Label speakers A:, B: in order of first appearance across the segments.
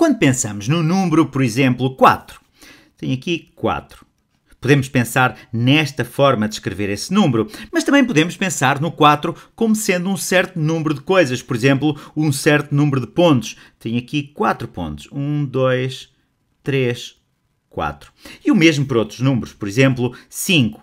A: Quando pensamos no número, por exemplo, 4, tem aqui 4. Podemos pensar nesta forma de escrever esse número, mas também podemos pensar no 4 como sendo um certo número de coisas, por exemplo, um certo número de pontos. Tem aqui 4 pontos: 1, 2, 3, 4. E o mesmo para outros números, por exemplo, 5.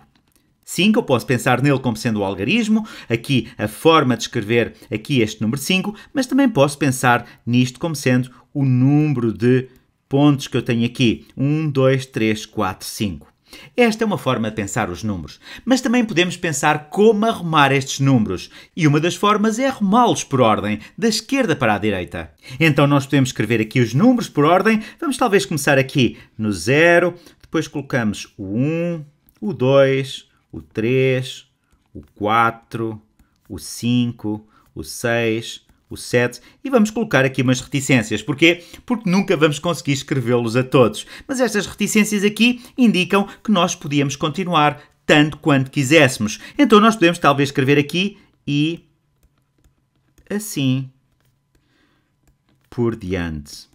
A: 5, eu posso pensar nele como sendo o algarismo, aqui a forma de escrever aqui este número 5, mas também posso pensar nisto como sendo o número de pontos que eu tenho aqui. 1, 2, 3, 4, 5. Esta é uma forma de pensar os números, mas também podemos pensar como arrumar estes números, e uma das formas é arrumá-los por ordem, da esquerda para a direita. Então nós podemos escrever aqui os números por ordem, vamos talvez começar aqui no 0, depois colocamos o 1, o 2, o 3, o 4, o 5, o 6, o 7 e vamos colocar aqui umas reticências. Porquê? Porque nunca vamos conseguir escrevê-los a todos. Mas estas reticências aqui indicam que nós podíamos continuar tanto quanto quiséssemos. Então nós podemos talvez escrever aqui e assim por diante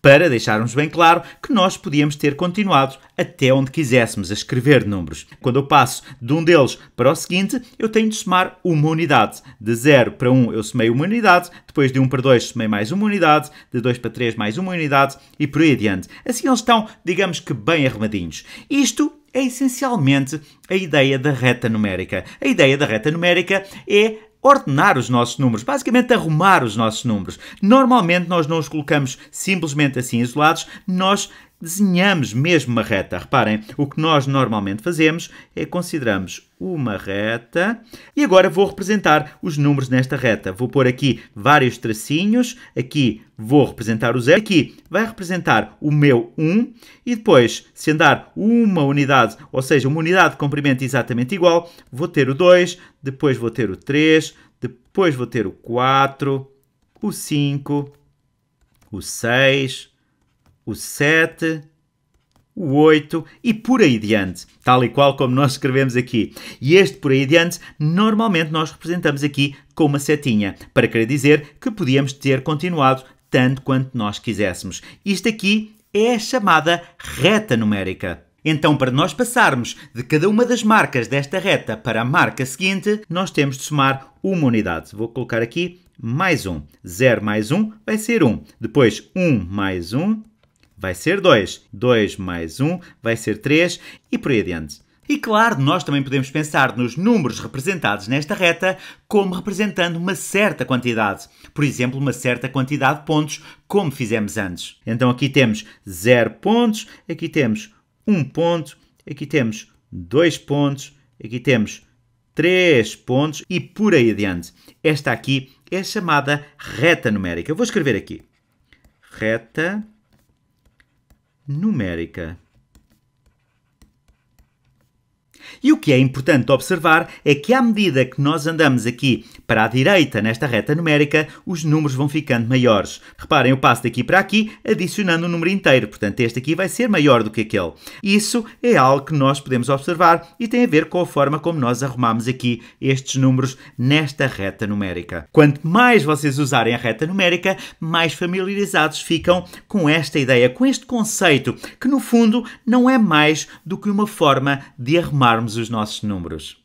A: para deixarmos bem claro que nós podíamos ter continuado até onde quiséssemos a escrever números. Quando eu passo de um deles para o seguinte, eu tenho de somar uma unidade. De 0 para 1 um, eu somei uma unidade, depois de 1 um para 2 somei mais uma unidade, de 2 para 3 mais uma unidade e por aí adiante. Assim eles estão, digamos que, bem arrumadinhos. Isto é essencialmente a ideia da reta numérica. A ideia da reta numérica é ordenar os nossos números, basicamente arrumar os nossos números. Normalmente nós não os colocamos simplesmente assim isolados, nós desenhamos mesmo uma reta. Reparem, o que nós normalmente fazemos é consideramos uma reta e agora vou representar os números nesta reta. Vou pôr aqui vários tracinhos, aqui vou representar o zero, aqui vai representar o meu 1 e depois, se andar uma unidade, ou seja, uma unidade de comprimento exatamente igual, vou ter o 2, depois vou ter o 3, depois vou ter o 4, o 5, o 6, o 7, o 8 e por aí diante, tal e qual como nós escrevemos aqui. E este por aí diante, normalmente nós representamos aqui com uma setinha, para querer dizer que podíamos ter continuado tanto quanto nós quiséssemos. Isto aqui é a chamada reta numérica. Então, para nós passarmos de cada uma das marcas desta reta para a marca seguinte, nós temos de somar uma unidade. Vou colocar aqui mais um. 0 mais 1 um vai ser 1. Um. Depois, 1 um mais 1 um vai ser 2. 2 mais 1 um vai ser 3 e por aí adiante. E claro, nós também podemos pensar nos números representados nesta reta como representando uma certa quantidade. Por exemplo, uma certa quantidade de pontos, como fizemos antes. Então aqui temos 0 pontos, aqui temos 1 um ponto, aqui temos 2 pontos, aqui temos 3 pontos e por aí adiante. Esta aqui é chamada reta numérica. vou escrever aqui. Reta numérica numérica. E o que é importante observar é que, à medida que nós andamos aqui para a direita nesta reta numérica, os números vão ficando maiores. Reparem, eu passo daqui para aqui adicionando o um número inteiro, portanto, este aqui vai ser maior do que aquele. Isso é algo que nós podemos observar e tem a ver com a forma como nós arrumamos aqui estes números nesta reta numérica. Quanto mais vocês usarem a reta numérica, mais familiarizados ficam com esta ideia, com este conceito, que no fundo não é mais do que uma forma de arrumar inflarmos os nossos números.